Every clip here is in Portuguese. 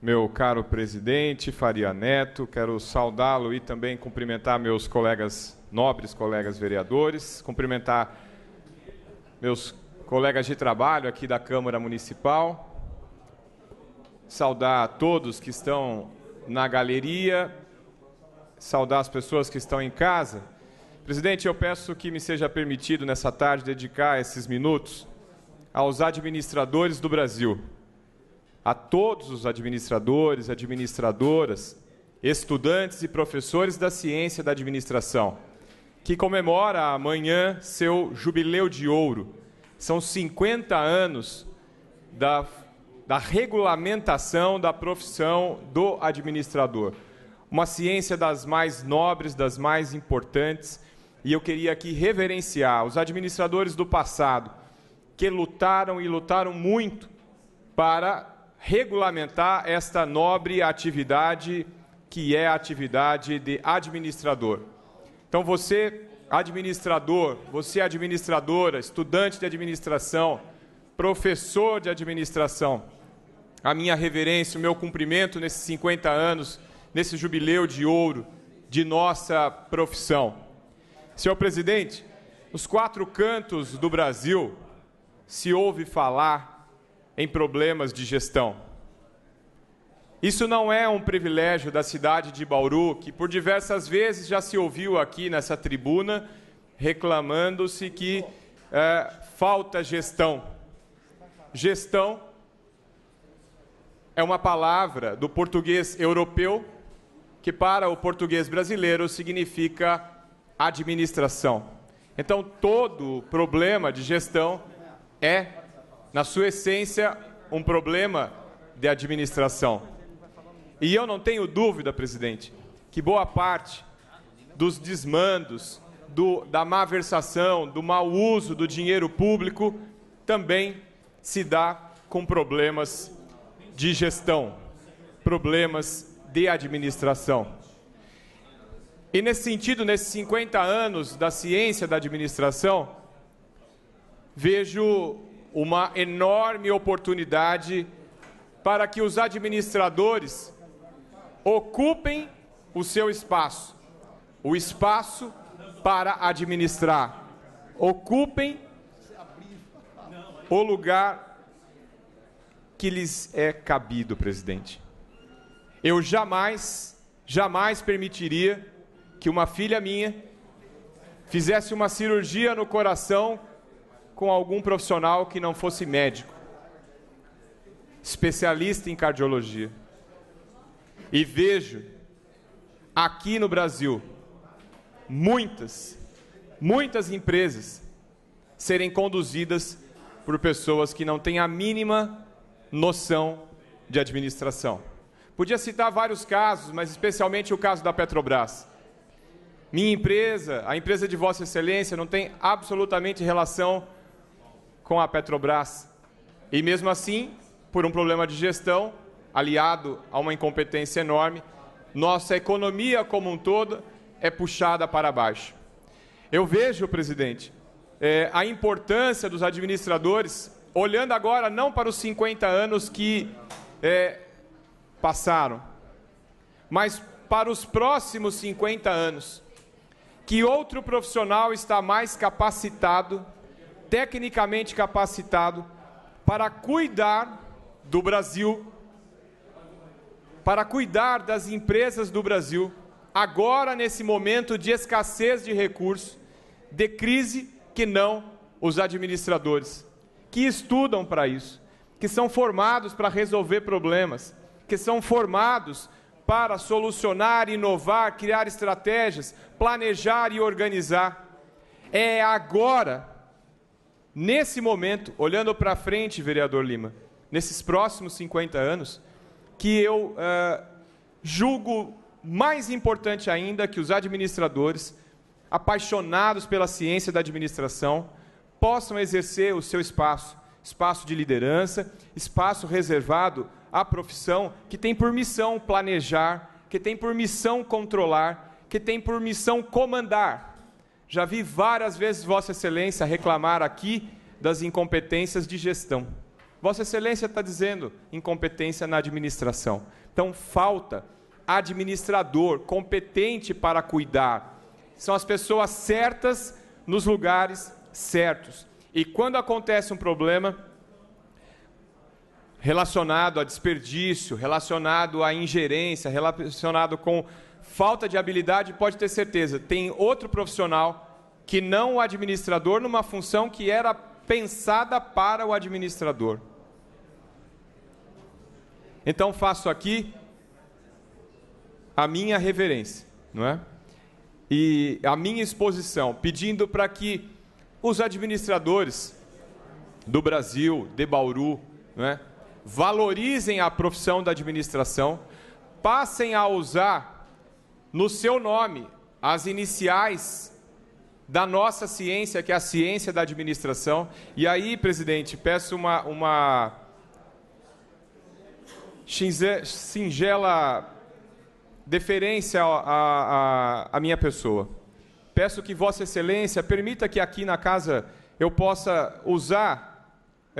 meu caro presidente Faria Neto. Quero saudá-lo e também cumprimentar meus colegas, nobres colegas vereadores, cumprimentar meus colegas de trabalho aqui da Câmara Municipal, saudar a todos que estão na galeria, saudar as pessoas que estão em casa. Presidente, eu peço que me seja permitido nessa tarde dedicar esses minutos aos administradores do Brasil a todos os administradores, administradoras, estudantes e professores da ciência da administração, que comemora amanhã seu jubileu de ouro. São 50 anos da, da regulamentação da profissão do administrador. Uma ciência das mais nobres, das mais importantes, e eu queria aqui reverenciar os administradores do passado que lutaram e lutaram muito para regulamentar esta nobre atividade que é a atividade de administrador. Então você, administrador, você administradora, estudante de administração, professor de administração, a minha reverência, o meu cumprimento nesses 50 anos, nesse jubileu de ouro de nossa profissão. Senhor presidente, nos quatro cantos do Brasil se ouve falar em problemas de gestão. Isso não é um privilégio da cidade de Bauru, que por diversas vezes já se ouviu aqui nessa tribuna reclamando-se que é, falta gestão. Gestão é uma palavra do português europeu que, para o português brasileiro, significa administração. Então, todo problema de gestão é na sua essência, um problema de administração. E eu não tenho dúvida, presidente, que boa parte dos desmandos, do, da malversação, do mau uso do dinheiro público também se dá com problemas de gestão, problemas de administração. E nesse sentido, nesses 50 anos da ciência da administração, vejo uma enorme oportunidade para que os administradores ocupem o seu espaço, o espaço para administrar. Ocupem o lugar que lhes é cabido, presidente. Eu jamais, jamais permitiria que uma filha minha fizesse uma cirurgia no coração com algum profissional que não fosse médico, especialista em cardiologia. E vejo aqui no Brasil muitas, muitas empresas serem conduzidas por pessoas que não têm a mínima noção de administração. Podia citar vários casos, mas especialmente o caso da Petrobras. Minha empresa, a empresa de Vossa Excelência, não tem absolutamente relação com a Petrobras. E mesmo assim, por um problema de gestão, aliado a uma incompetência enorme, nossa economia como um todo é puxada para baixo. Eu vejo, presidente, é, a importância dos administradores, olhando agora não para os 50 anos que é, passaram, mas para os próximos 50 anos. Que outro profissional está mais capacitado tecnicamente capacitado para cuidar do Brasil, para cuidar das empresas do Brasil, agora nesse momento de escassez de recursos, de crise, que não os administradores, que estudam para isso, que são formados para resolver problemas, que são formados para solucionar, inovar, criar estratégias, planejar e organizar. É agora nesse momento, olhando para frente, vereador Lima, nesses próximos 50 anos, que eu uh, julgo mais importante ainda que os administradores, apaixonados pela ciência da administração, possam exercer o seu espaço, espaço de liderança, espaço reservado à profissão que tem por missão planejar, que tem por missão controlar, que tem por missão comandar. Já vi várias vezes Vossa Excelência reclamar aqui das incompetências de gestão. Vossa Excelência está dizendo incompetência na administração. Então, falta administrador competente para cuidar. São as pessoas certas nos lugares certos. E quando acontece um problema, relacionado a desperdício, relacionado à ingerência, relacionado com falta de habilidade, pode ter certeza, tem outro profissional que não o administrador numa função que era pensada para o administrador. Então faço aqui a minha reverência, não é? E a minha exposição, pedindo para que os administradores do Brasil, de Bauru, não é? valorizem a profissão da administração, passem a usar no seu nome as iniciais da nossa ciência, que é a ciência da administração. E aí, presidente, peço uma, uma singela deferência à, à, à minha pessoa. Peço que Vossa Excelência permita que aqui na casa eu possa usar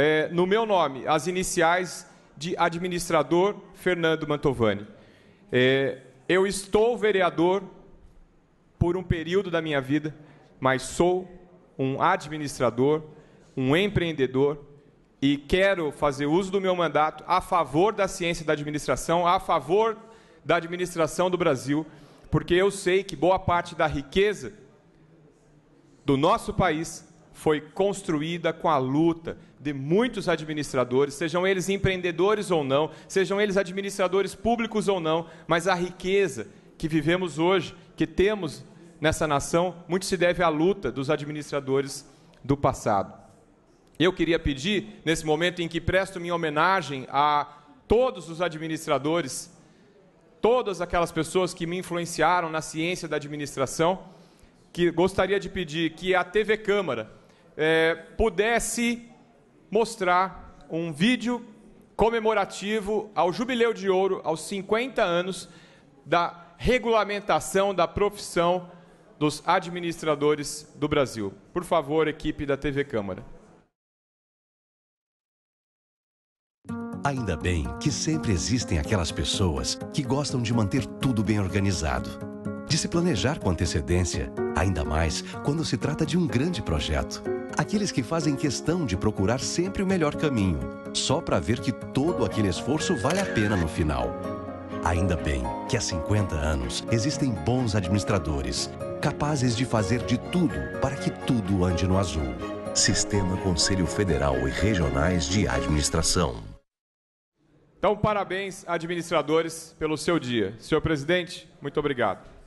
é, no meu nome as iniciais de administrador Fernando Mantovani. É, eu estou vereador por um período da minha vida, mas sou um administrador, um empreendedor e quero fazer uso do meu mandato a favor da ciência da administração, a favor da administração do Brasil, porque eu sei que boa parte da riqueza do nosso país foi construída com a luta de muitos administradores, sejam eles empreendedores ou não, sejam eles administradores públicos ou não, mas a riqueza que vivemos hoje, que temos nessa nação, muito se deve à luta dos administradores do passado. Eu queria pedir, nesse momento em que presto minha homenagem a todos os administradores, todas aquelas pessoas que me influenciaram na ciência da administração, que gostaria de pedir que a TV Câmara é, pudesse mostrar um vídeo comemorativo ao Jubileu de Ouro, aos 50 anos da regulamentação da profissão dos administradores do Brasil. Por favor, equipe da TV Câmara. Ainda bem que sempre existem aquelas pessoas que gostam de manter tudo bem organizado, de se planejar com antecedência, ainda mais quando se trata de um grande projeto. Aqueles que fazem questão de procurar sempre o melhor caminho, só para ver que todo aquele esforço vale a pena no final. Ainda bem que há 50 anos existem bons administradores, capazes de fazer de tudo para que tudo ande no azul. Sistema Conselho Federal e Regionais de Administração. Então, parabéns, administradores, pelo seu dia. Senhor presidente, muito obrigado.